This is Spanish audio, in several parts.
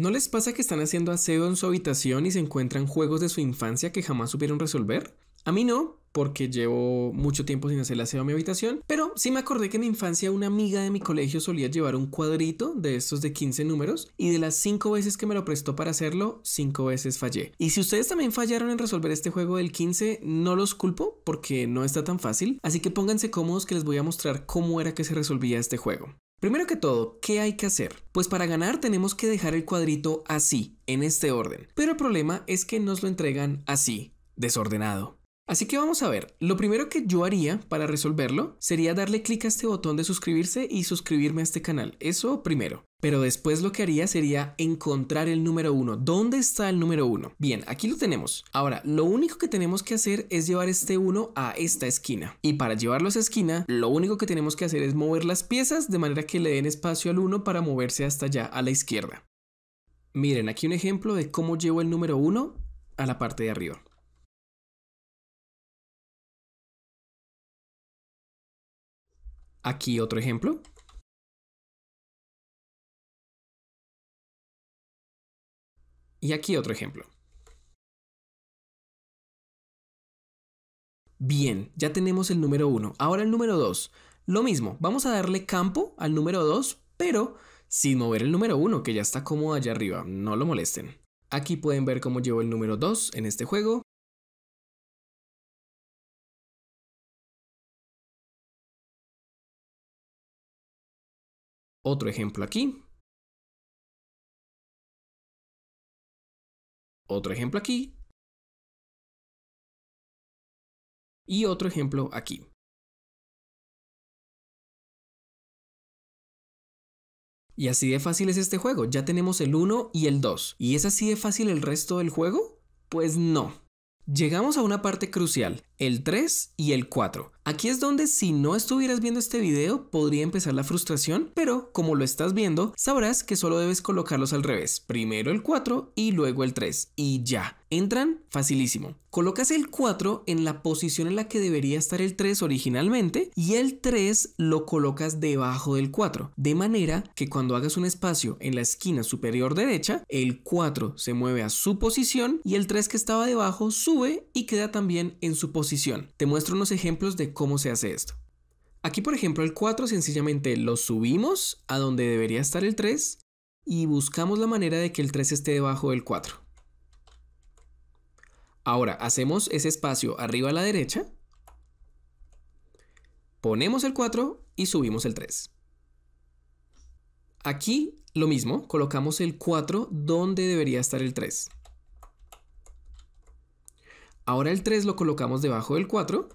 ¿No les pasa que están haciendo aseo en su habitación y se encuentran juegos de su infancia que jamás supieron resolver? A mí no, porque llevo mucho tiempo sin hacer aseo a mi habitación, pero sí me acordé que en mi infancia una amiga de mi colegio solía llevar un cuadrito de estos de 15 números y de las 5 veces que me lo prestó para hacerlo, 5 veces fallé. Y si ustedes también fallaron en resolver este juego del 15, no los culpo porque no está tan fácil, así que pónganse cómodos que les voy a mostrar cómo era que se resolvía este juego. Primero que todo, ¿qué hay que hacer? Pues para ganar tenemos que dejar el cuadrito así, en este orden. Pero el problema es que nos lo entregan así, desordenado. Así que vamos a ver, lo primero que yo haría para resolverlo sería darle clic a este botón de suscribirse y suscribirme a este canal, eso primero. Pero después lo que haría sería encontrar el número 1. ¿Dónde está el número 1? Bien, aquí lo tenemos. Ahora, lo único que tenemos que hacer es llevar este 1 a esta esquina. Y para llevarlo a esa esquina, lo único que tenemos que hacer es mover las piezas de manera que le den espacio al 1 para moverse hasta allá, a la izquierda. Miren, aquí un ejemplo de cómo llevo el número 1 a la parte de arriba. Aquí otro ejemplo. Y aquí otro ejemplo. Bien, ya tenemos el número 1. Ahora el número 2. Lo mismo, vamos a darle campo al número 2, pero sin mover el número 1, que ya está cómodo allá arriba, no lo molesten. Aquí pueden ver cómo llevo el número 2 en este juego. Otro ejemplo aquí. Otro ejemplo aquí. Y otro ejemplo aquí. Y así de fácil es este juego. Ya tenemos el 1 y el 2. ¿Y es así de fácil el resto del juego? Pues no. Llegamos a una parte crucial, el 3 y el 4. Aquí es donde si no estuvieras viendo este video podría empezar la frustración, pero como lo estás viendo, sabrás que solo debes colocarlos al revés, primero el 4 y luego el 3 y ya. Entran facilísimo. Colocas el 4 en la posición en la que debería estar el 3 originalmente y el 3 lo colocas debajo del 4, de manera que cuando hagas un espacio en la esquina superior derecha, el 4 se mueve a su posición y el 3 que estaba debajo sube y queda también en su posición. Te muestro unos ejemplos de cómo se hace esto. Aquí, por ejemplo, el 4 sencillamente lo subimos a donde debería estar el 3 y buscamos la manera de que el 3 esté debajo del 4. Ahora, hacemos ese espacio arriba a la derecha, ponemos el 4 y subimos el 3. Aquí lo mismo, colocamos el 4 donde debería estar el 3. Ahora el 3 lo colocamos debajo del 4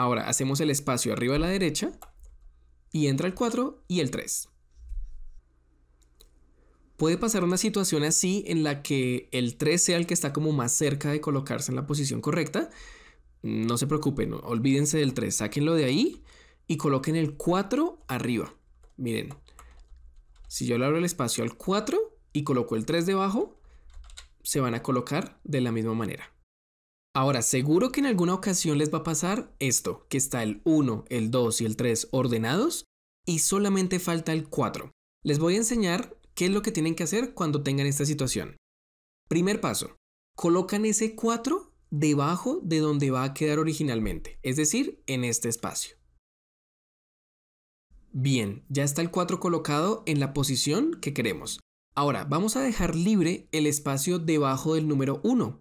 Ahora hacemos el espacio arriba a la derecha y entra el 4 y el 3. Puede pasar una situación así en la que el 3 sea el que está como más cerca de colocarse en la posición correcta. No se preocupen, olvídense del 3, sáquenlo de ahí y coloquen el 4 arriba. Miren, si yo le abro el espacio al 4 y coloco el 3 debajo, se van a colocar de la misma manera. Ahora, seguro que en alguna ocasión les va a pasar esto, que está el 1, el 2 y el 3 ordenados y solamente falta el 4. Les voy a enseñar qué es lo que tienen que hacer cuando tengan esta situación. Primer paso, colocan ese 4 debajo de donde va a quedar originalmente, es decir, en este espacio. Bien, ya está el 4 colocado en la posición que queremos. Ahora, vamos a dejar libre el espacio debajo del número 1,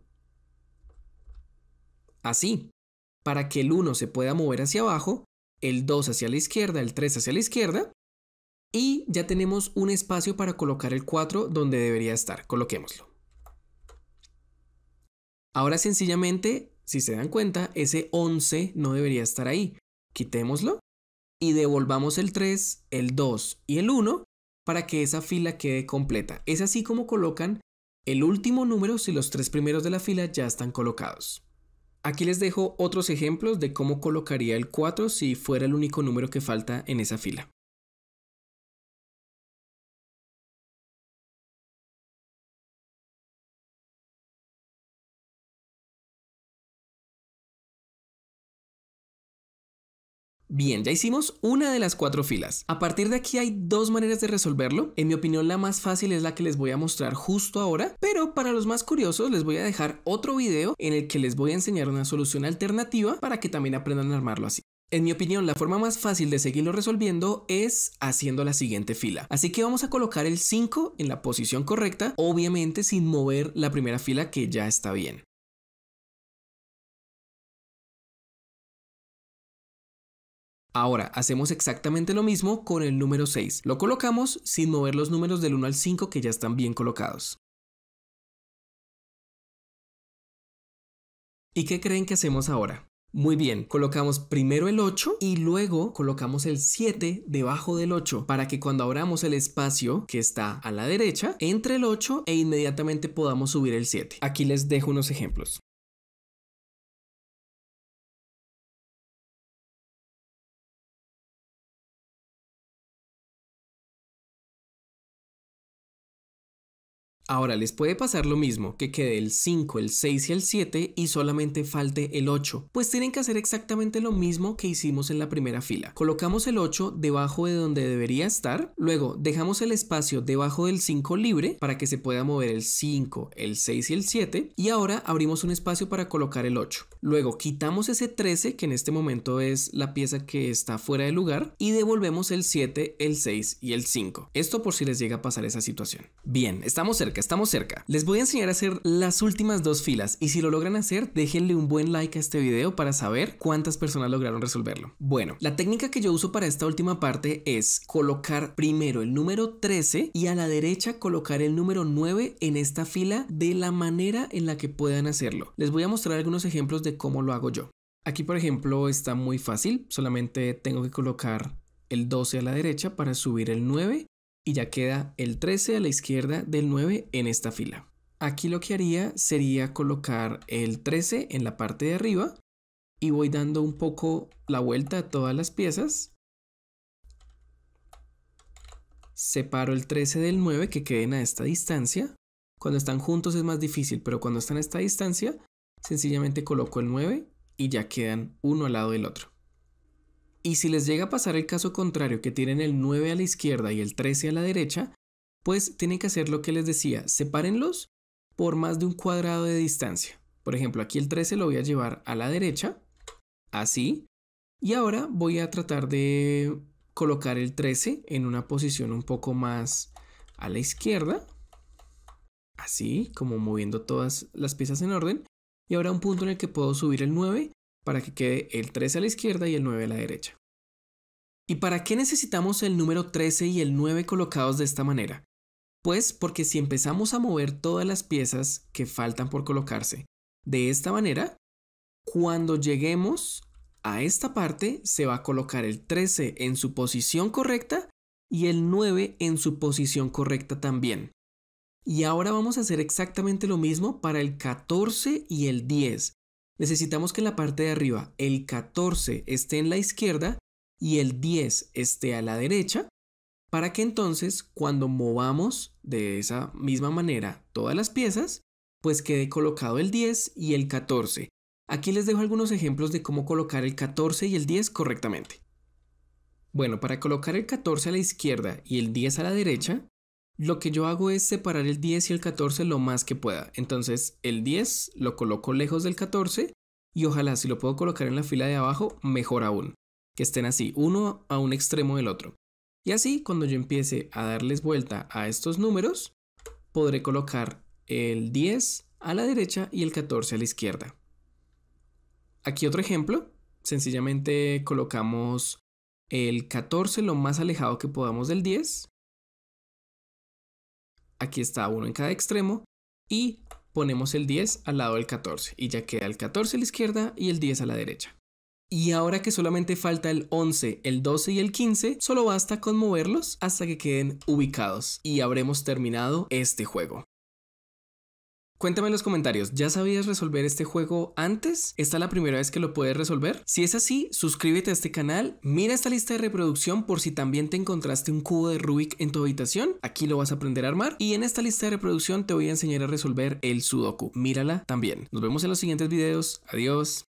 así. Para que el 1 se pueda mover hacia abajo, el 2 hacia la izquierda, el 3 hacia la izquierda, y ya tenemos un espacio para colocar el 4 donde debería estar. Coloquémoslo. Ahora sencillamente, si se dan cuenta, ese 11 no debería estar ahí. Quitémoslo y devolvamos el 3, el 2 y el 1 para que esa fila quede completa. Es así como colocan el último número si los tres primeros de la fila ya están colocados. Aquí les dejo otros ejemplos de cómo colocaría el 4 si fuera el único número que falta en esa fila. Bien, ya hicimos una de las cuatro filas. A partir de aquí hay dos maneras de resolverlo. En mi opinión la más fácil es la que les voy a mostrar justo ahora, pero para los más curiosos les voy a dejar otro video en el que les voy a enseñar una solución alternativa para que también aprendan a armarlo así. En mi opinión, la forma más fácil de seguirlo resolviendo es haciendo la siguiente fila. Así que vamos a colocar el 5 en la posición correcta, obviamente sin mover la primera fila que ya está bien. Ahora, hacemos exactamente lo mismo con el número 6. Lo colocamos sin mover los números del 1 al 5 que ya están bien colocados. ¿Y qué creen que hacemos ahora? Muy bien, colocamos primero el 8 y luego colocamos el 7 debajo del 8 para que cuando abramos el espacio que está a la derecha, entre el 8 e inmediatamente podamos subir el 7. Aquí les dejo unos ejemplos. Ahora les puede pasar lo mismo, que quede el 5, el 6 y el 7 y solamente falte el 8, pues tienen que hacer exactamente lo mismo que hicimos en la primera fila. Colocamos el 8 debajo de donde debería estar, luego dejamos el espacio debajo del 5 libre para que se pueda mover el 5, el 6 y el 7 y ahora abrimos un espacio para colocar el 8. Luego quitamos ese 13 que en este momento es la pieza que está fuera de lugar y devolvemos el 7, el 6 y el 5. Esto por si les llega a pasar esa situación. Bien, estamos cerca estamos cerca. Les voy a enseñar a hacer las últimas dos filas y si lo logran hacer, déjenle un buen like a este video para saber cuántas personas lograron resolverlo. Bueno, la técnica que yo uso para esta última parte es colocar primero el número 13 y a la derecha colocar el número 9 en esta fila de la manera en la que puedan hacerlo. Les voy a mostrar algunos ejemplos de cómo lo hago yo. Aquí por ejemplo está muy fácil, solamente tengo que colocar el 12 a la derecha para subir el 9 y ya queda el 13 a la izquierda del 9 en esta fila. Aquí lo que haría sería colocar el 13 en la parte de arriba y voy dando un poco la vuelta a todas las piezas. Separo el 13 del 9 que queden a esta distancia. Cuando están juntos es más difícil, pero cuando están a esta distancia, sencillamente coloco el 9 y ya quedan uno al lado del otro. Y si les llega a pasar el caso contrario, que tienen el 9 a la izquierda y el 13 a la derecha, pues tienen que hacer lo que les decía, sepárenlos por más de un cuadrado de distancia. Por ejemplo, aquí el 13 lo voy a llevar a la derecha, así, y ahora voy a tratar de colocar el 13 en una posición un poco más a la izquierda, así, como moviendo todas las piezas en orden, y ahora un punto en el que puedo subir el 9 para que quede el 13 a la izquierda y el 9 a la derecha. ¿Y para qué necesitamos el número 13 y el 9 colocados de esta manera? Pues porque si empezamos a mover todas las piezas que faltan por colocarse de esta manera, cuando lleguemos a esta parte se va a colocar el 13 en su posición correcta y el 9 en su posición correcta también. Y ahora vamos a hacer exactamente lo mismo para el 14 y el 10, necesitamos que la parte de arriba, el 14, esté en la izquierda y el 10 esté a la derecha, para que entonces cuando movamos de esa misma manera todas las piezas, pues quede colocado el 10 y el 14. Aquí les dejo algunos ejemplos de cómo colocar el 14 y el 10 correctamente. Bueno, para colocar el 14 a la izquierda y el 10 a la derecha, lo que yo hago es separar el 10 y el 14 lo más que pueda. Entonces el 10 lo coloco lejos del 14 y ojalá si lo puedo colocar en la fila de abajo, mejor aún, que estén así, uno a un extremo del otro. Y así, cuando yo empiece a darles vuelta a estos números, podré colocar el 10 a la derecha y el 14 a la izquierda. Aquí otro ejemplo, sencillamente colocamos el 14 lo más alejado que podamos del 10. Aquí está uno en cada extremo y ponemos el 10 al lado del 14 y ya queda el 14 a la izquierda y el 10 a la derecha. Y ahora que solamente falta el 11, el 12 y el 15, solo basta con moverlos hasta que queden ubicados y habremos terminado este juego. Cuéntame en los comentarios, ¿ya sabías resolver este juego antes? ¿Esta es la primera vez que lo puedes resolver? Si es así, suscríbete a este canal, mira esta lista de reproducción por si también te encontraste un cubo de Rubik en tu habitación, aquí lo vas a aprender a armar y en esta lista de reproducción te voy a enseñar a resolver el Sudoku, mírala también. Nos vemos en los siguientes videos, adiós.